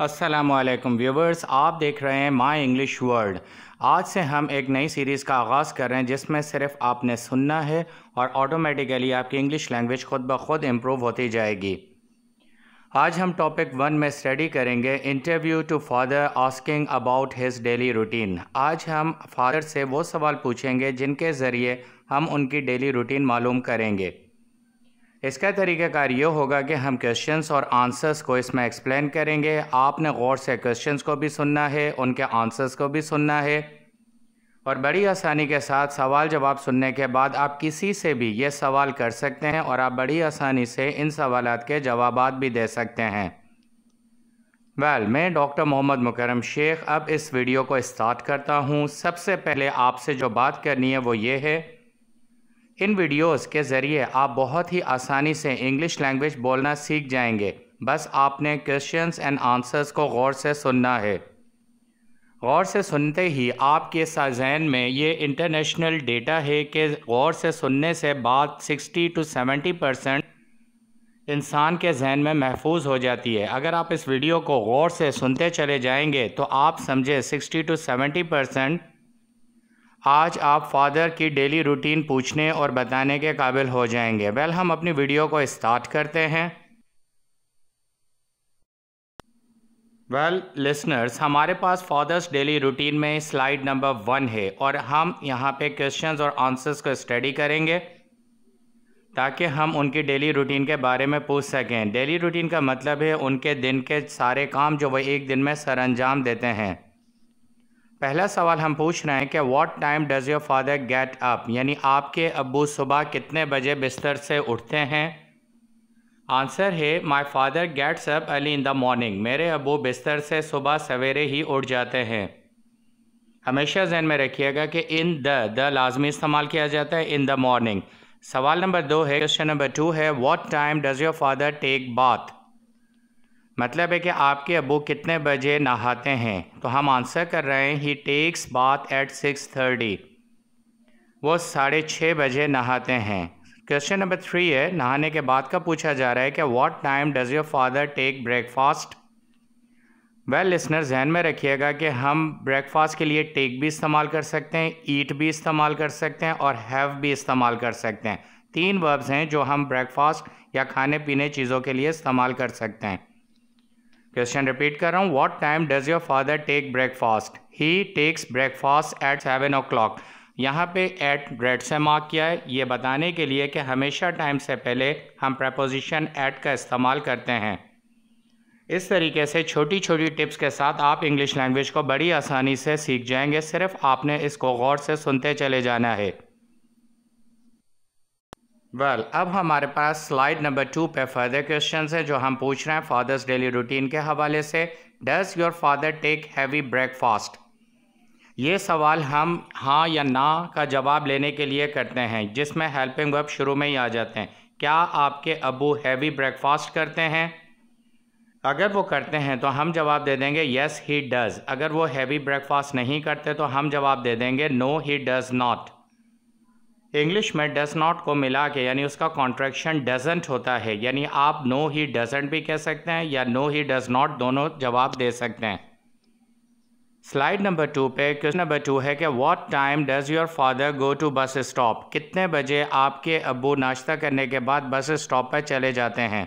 Aslam viewers आप देख रहे हैं माई इंग्लिश वर्ड आज से हम एक नई सीरीज़ का आगाज़ कर रहे हैं जिसमें सिर्फ आपने सुनना है और ऑटोमेटिकली आपकी इंग्लिश लैंग्वेज खुद ब खुद इम्प्रूव होती जाएगी आज हम टॉपिक वन में स्टडी करेंगे interview to father asking about his daily routine आज हम फादर से वो सवाल पूछेंगे जिनके ज़रिए हम उनकी डेली रूटीन मालूम करेंगे इसका तरीक़ाकार ये होगा कि हम क्वेश्चंस और आंसर्स को इसमें एक्सप्लेन करेंगे आपने गौर से क्वेश्चंस को भी सुनना है उनके आंसर्स को भी सुनना है और बड़ी आसानी के साथ सवाल जवाब सुनने के बाद आप किसी से भी ये सवाल कर सकते हैं और आप बड़ी आसानी से इन सवाल के जवाब भी दे सकते हैं वेल well, मैं डॉक्टर मोहम्मद मुकरम शेख अब इस वीडियो को स्टार्ट करता हूँ सबसे पहले आपसे जो बात करनी है वो ये है इन वीडियोस के ज़रिए आप बहुत ही आसानी से इंग्लिश लैंग्वेज बोलना सीख जाएंगे बस आपने क्वेश्चंस एंड आंसर्स को गौर से सुनना है गौर से सुनते ही आपके जहन में ये इंटरनेशनल डेटा है कि गौर से सुनने से बात 60 टू 70 परसेंट इंसान के जहन में महफूज हो जाती है अगर आप इस वीडियो को गौर से सुनते चले जाएंगे तो आप समझे 60 टू 70 परसेंट आज आप फादर की डेली रूटीन पूछने और बताने के काबिल हो जाएंगे वेल हम अपनी वीडियो को स्टार्ट करते हैं वेल well, लिसनर्स हमारे पास फादर्स डेली रूटीन में स्लाइड नंबर वन है और हम यहाँ पे क्वेश्चंस और आंसर्स को स्टडी करेंगे ताकि हम उनकी डेली रूटीन के बारे में पूछ सकें डेली रूटीन का मतलब है उनके दिन के सारे काम जो वह एक दिन में सर अंजाम देते हैं पहला सवाल हम पूछ रहे हैं कि what time does your father get up यानी आपके अबू सुबह कितने बजे बिस्तर से उठते हैं आंसर है my father gets up early in the morning मेरे अबू बिस्तर से सुबह सवेरे ही उठ जाते हैं हमेशा जहन में रखिएगा कि इन द द लाजमी इस्तेमाल किया जाता है इन द मॉर्निंग सवाल नंबर दो है क्वेश्चन नंबर टू है what time does your father take bath मतलब है कि आपके अबू कितने बजे नहाते हैं तो हम आंसर कर रहे हैं he takes bath at six thirty वो साढ़े छः बजे नहाते हैं क्वेश्चन नंबर थ्री है नहाने के बाद का पूछा जा रहा है कि what time does your father take breakfast well listener जहन में रखिएगा कि हम ब्रेकफास्ट के लिए टेक भी इस्तेमाल कर सकते हैं ईट भी इस्तेमाल कर सकते हैं और हैव भी इस्तेमाल कर सकते हैं तीन वर्ब्स हैं जो हम ब्रेकफास्ट या खाने पीने चीज़ों के लिए इस्तेमाल कर सकते हैं क्वेश्चन रिपीट कर रहा हूँ what time does your father take breakfast he takes breakfast at seven o'clock यहाँ पे एट ग्रेड से मार्क किया है ये बताने के लिए कि हमेशा टाइम से पहले हम प्रपोजिशन एट का इस्तेमाल करते हैं इस तरीके से छोटी छोटी टिप्स के साथ आप इंग्लिश लैंग्वेज को बड़ी आसानी से सीख जाएंगे सिर्फ आपने इसको गौर से सुनते चले जाना है वेल well, अब हमारे पास स्लाइड नंबर टू पे फर्दर क्वेश्चन है जो हम पूछ रहे हैं फादर्स डेली रूटीन के हवाले से does your father take heavy breakfast ये सवाल हम हाँ या ना का जवाब लेने के लिए करते हैं जिसमें हेल्पिंग वर्ब शुरू में ही आ जाते हैं क्या आपके अबू हैवी ब्रेकफास्ट करते हैं अगर वो करते हैं तो हम जवाब दे देंगे येस ही डज़ अगर वो हैवी ब्रेकफास्ट नहीं करते तो हम जवाब दे देंगे no he does not English में डज नॉट को मिला के यानी उसका कॉन्ट्रैक्शन डजेंट होता है यानी आप नो ही डजेंट भी कह सकते हैं या नो ही डज नॉट दोनों जवाब दे सकते हैं स्लाइड नंबर टू पे क्वेश्चन नंबर टू है कि what time does your father go to bus stop कितने बजे आपके अबू नाश्ता करने के बाद बस स्टॉप पर चले जाते हैं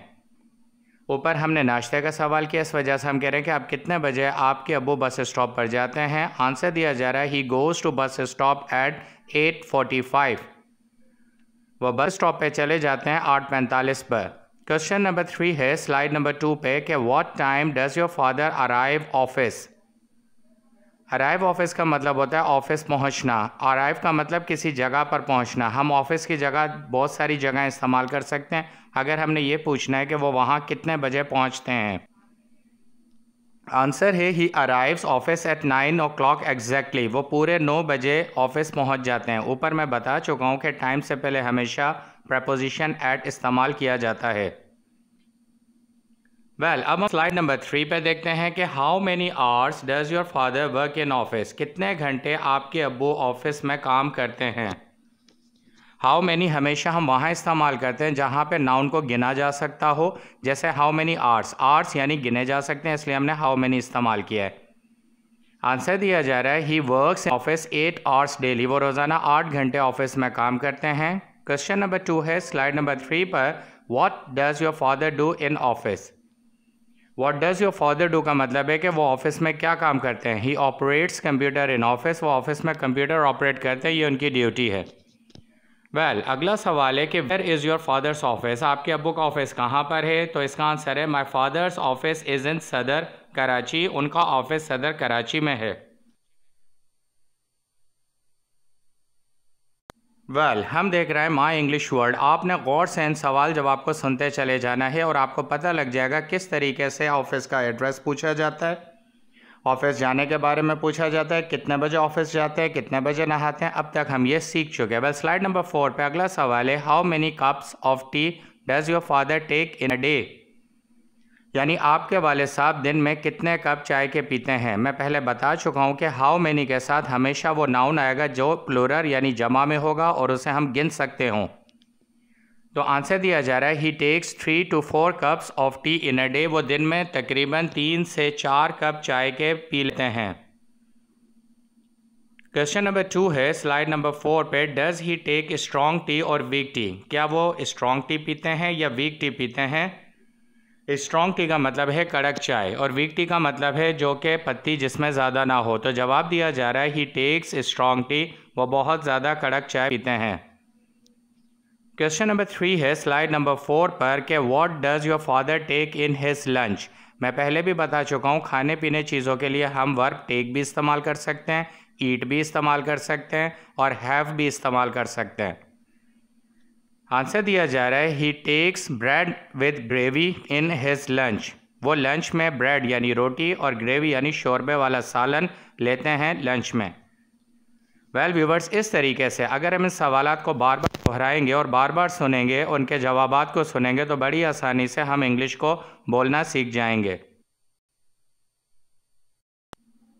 ऊपर हमने नाश्ते का सवाल किया इस वजह से हम कह रहे हैं कि आप कितने बजे आपके अबू बस स्टॉप पर जाते हैं आंसर दिया जा रहा है he goes to bus stop at eight forty five वह बस स्टॉप पे चले जाते हैं आठ पैंतालीस पर क्वेश्चन नंबर थ्री है स्लाइड नंबर टू पे कि what time does your father arrive office arrive office का मतलब होता है ऑफिस पहुंचना अराइव का मतलब किसी जगह पर पहुंचना हम ऑफिस की जगह बहुत सारी जगह इस्तेमाल कर सकते हैं अगर हमने ये पूछना है कि वो वहाँ कितने बजे पहुँचते हैं आंसर है he arrives office at nine o'clock exactly वो पूरे नौ बजे ऑफिस पहुँच जाते हैं ऊपर मैं बता चुका हूँ कि टाइम से पहले हमेशा प्रपोजिशन एट इस्तेमाल किया जाता है वेल well, अब हम स्लाइड नंबर थ्री पे देखते हैं कि how many hours does your father work in office कितने घंटे आपके अबू ऑफिस में काम करते हैं हाउ मैनी हमेशा हम वहाँ इस्तेमाल करते हैं जहाँ पे नाउन को गिना जा सकता हो जैसे हाउ मैनी आर्ट्स आर्ट्स यानी गिने जा सकते हैं इसलिए हमने हाउ मैनी इस्तेमाल किया है आंसर दिया जा रहा है he works office eight hours daily वो रोज़ाना आठ घंटे ऑफिस में काम करते हैं क्वेश्चन नंबर टू है स्लाइड नंबर थ्री पर what does your father do in office what does your father do का मतलब है कि वो ऑफिस में क्या काम करते हैं he operates computer in office वो ऑफिस में कंप्यूटर ऑपरेट करते हैं ये उनकी ड्यूटी है वेल well, अगला सवाल है कि where is your father's office आपके अबू का ऑफिस कहाँ पर है तो इसका आंसर है my father's office is in Saddar Karachi उनका ऑफिस सदर कराची में है वेल well, हम देख रहे हैं माई इंग्लिश वर्ड आपने गौर से इन सवाल जवाब को सुनते चले जाना है और आपको पता लग जाएगा किस तरीके से ऑफिस का एड्रेस पूछा जाता है ऑफिस जाने के बारे में पूछा जाता है कितने बजे ऑफिस जाते हैं कितने बजे नहाते हैं अब तक हम ये सीख चुके हैं वेल स्लाइड नंबर फोर पे अगला सवाल है how many cups of tea does your father take in a day यानी आपके वाले साहब दिन में कितने कप चाय के पीते हैं मैं पहले बता चुका हूँ कि हाउ मैनी के साथ हमेशा वो नाउन आएगा जो प्लोरर यानी जमा में होगा और उसे हम गिन सकते हों तो आंसर दिया जा रहा है he takes three to four cups of tea in a day वो दिन में तकरीबन तीन से चार कप चाय के पी लेते हैं क्वेश्चन नंबर टू है स्लाइड नंबर फोर पे does he take strong tea और वीक टी क्या वो स्ट्रॉन्ग टी पीते हैं या वीक टी पीते हैं स्ट्रॉन्ग टी का मतलब है कड़क चाय और वीक टी का मतलब है जो कि पत्ती जिसमें ज़्यादा ना हो तो जवाब दिया जा रहा है ही टेक्स स्ट्रॉन्ग टी वो बहुत ज़्यादा कड़क चाय पीते हैं क्वेश्चन नंबर थ्री है स्लाइड नंबर फोर पर कि what does your father take in his lunch मैं पहले भी बता चुका हूँ खाने पीने चीज़ों के लिए हम वर्क टेक भी इस्तेमाल कर सकते हैं ईट भी इस्तेमाल कर सकते हैं और हैव भी इस्तेमाल कर सकते हैं आंसर दिया जा रहा है he takes bread with gravy in his lunch वो लंच में ब्रेड यानी रोटी और ग्रेवी यानी शोरबे वाला सालन लेते हैं लंच में वेल well, व्यूवर्स इस तरीके से अगर हम इन सवाल को बार बार दोहराएंगे और बार बार सुनेंगे उनके जवाब को सुनेंगे तो बड़ी आसानी से हम इंग्लिश को बोलना सीख जाएंगे वेल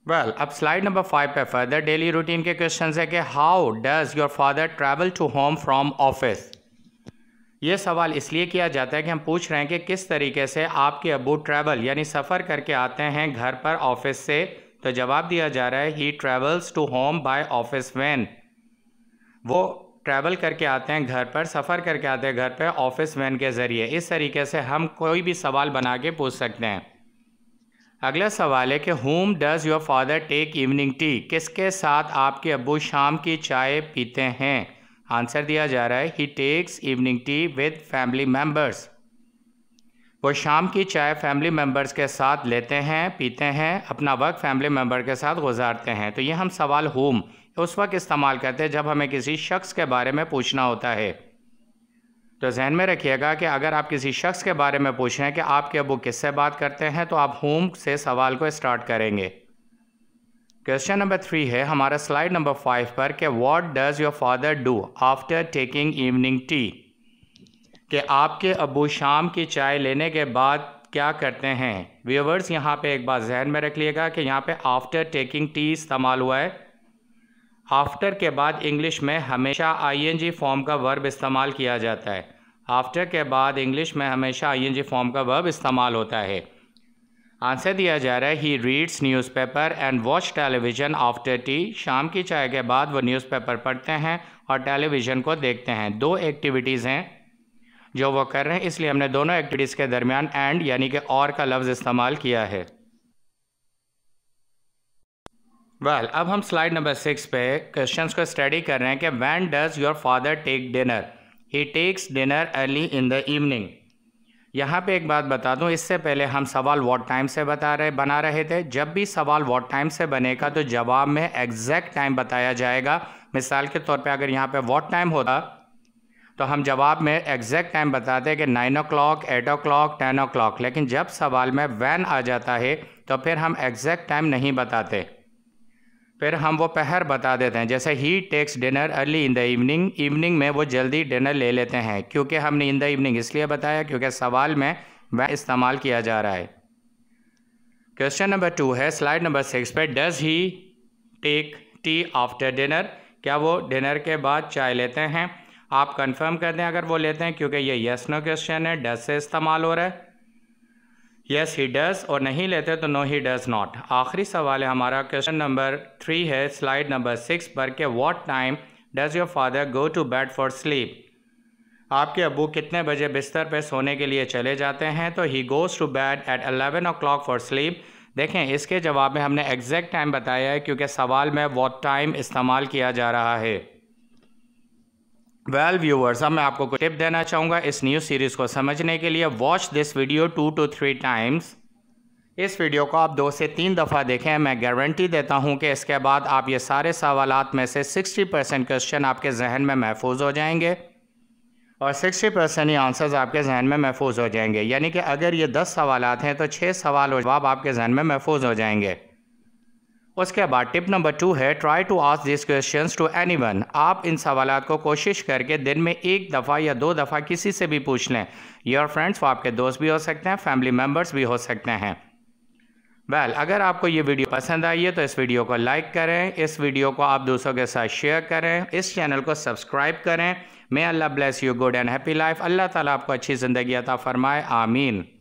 well, अब स्लाइड नंबर फाइव पे फर्दर डेली रूटीन के क्वेश्चन है कि how does your father travel to home from office ये सवाल इसलिए किया जाता है कि हम पूछ रहे हैं कि किस तरीके से आपके अबू ट्रैवल यानी सफ़र करके आते हैं घर पर ऑफिस से तो जवाब दिया जा रहा है he travels to home by office van वो ट्रैवल करके आते हैं घर पर सफ़र करके आते हैं घर पर ऑफिस वैन के ज़रिए इस तरीके से हम कोई भी सवाल बना के पूछ सकते हैं अगला सवाल है कि whom does your father take evening tea किसके साथ आपके अबू शाम की चाय पीते हैं आंसर दिया जा रहा है he takes evening tea with family members वो शाम की चाय फैमिली मेम्बर्स के साथ लेते हैं पीते हैं अपना वक्त फैमिली मेम्बर के साथ गुजारते हैं तो ये हम सवाल होम उस वक्त इस्तेमाल करते हैं जब हमें किसी शख्स के बारे में पूछना होता है तो जहन में रखिएगा कि अगर आप किसी शख्स के बारे में पूछ रहे हैं कि आपके अबू किससे बात करते हैं तो आप होम से सवाल को स्टार्ट करेंगे क्वेश्चन नंबर थ्री है हमारा स्लाइड नंबर फाइव पर कि what does your father do after taking evening tea कि आपके अबू शाम की चाय लेने के बाद क्या करते हैं व्यूवर्स यहाँ पे एक बार जहन में रख लिएगा कि यहाँ पे आफ्टर टेकिंग टी इस्तेमाल हुआ है आफ्टर के बाद इंग्लिश में हमेशा आईएनजी फॉर्म का वर्ब इस्तेमाल किया जाता है आफ्टर के बाद इंग्लिश में हमेशा आईएनजी फॉर्म का वर्ब इस्तेमाल होता है आंसर दिया जा रहा है he reads newspaper and watch television after tea शाम की चाय के बाद वो न्यूज़पेपर पढ़ते हैं और टेलीविज़न को देखते हैं दो एक्टिविटीज़ हैं जो वो कर रहे हैं इसलिए हमने दोनों एक्टिविटीज़ के दरमियान एंड यानी कि और का लफ्ज़ इस्तेमाल किया है वेल well, अब हम स्लाइड नंबर सिक्स पे क्वेश्चंस को स्टडी कर रहे हैं कि when does your father take dinner he takes dinner early in the evening यहाँ पे एक बात बता दूँ इससे पहले हम सवाल वॉट टाइम से बता रहे बना रहे थे जब भी सवाल वॉट टाइम से बनेगा तो जवाब में एग्जैक्ट टाइम बताया जाएगा मिसाल के तौर पे अगर यहाँ पे वॉट टाइम होता तो हम जवाब में एग्जैक्ट टाइम बताते कि nine o'clock eight o'clock ten o'clock लेकिन जब सवाल में वैन आ जाता है तो फिर हम एग्जैक्ट टाइम नहीं बताते फिर हम वो पहर बता देते हैं जैसे he takes dinner early in the evening evening में वो जल्दी डिनर ले लेते हैं क्योंकि हमने इन द इवनिंग इसलिए बताया क्योंकि सवाल में वह इस्तेमाल किया जा रहा है क्वेश्चन नंबर टू है स्लाइड नंबर सिक्स पर does he take tea after dinner क्या वो डिनर के बाद चाय लेते हैं आप कंफर्म कर दें अगर वो लेते हैं क्योंकि ये यस नो क्वेश्चन है डज से इस्तेमाल हो रहा है यस ही डज और नहीं लेते तो नो ही डज नॉट आखिरी सवाल है हमारा क्वेश्चन नंबर थ्री है स्लाइड नंबर सिक्स पर के what time does your father go to bed for sleep आपके अबू कितने बजे बिस्तर पर सोने के लिए चले जाते हैं तो he goes to bed at eleven o'clock for sleep देखें इसके जवाब में हमने एग्जैक्ट टाइम बताया है क्योंकि सवाल में वॉट टाइम इस्तेमाल किया जा रहा है वेल well, व्यूवर्स अब मैं आपको कुछ टिप देना चाहूँगा इस न्यूज़ सीरीज़ को समझने के लिए watch this video two to three times इस वीडियो को आप दो से तीन दफ़ा देखें मैं गारंटी देता हूँ कि इसके बाद आप ये सारे सवाल में से 60 परसेंट क्वेश्चन आपके जहन में महफूज हो जाएंगे और 60 परसेंट ही आंसर्स आपके जहन में महफूज हो जाएंगे यानी कि अगर ये दस सवाल हैं तो छः सवाल जवाब आपके जहन में महफूज हो जाएंगे उसके बाद टिप नंबर टू है try to ask this question to anyone आप इन सवाल को कोशिश करके दिन में एक दफ़ा या दो दफ़ा किसी से भी पूछ लें योर फ्रेंड्स वो आपके दोस्त भी हो सकते हैं फैमिली मेम्बर्स भी हो सकते हैं वेल well, अगर आपको ये वीडियो पसंद आई है तो इस वीडियो को लाइक करें इस वीडियो को आप दूसरों के साथ शेयर करें इस चैनल को सब्सक्राइब करें may Allah bless you good and happy life Allah ताला आपको अच्छी ज़िंदगी अता फरमाए आमीन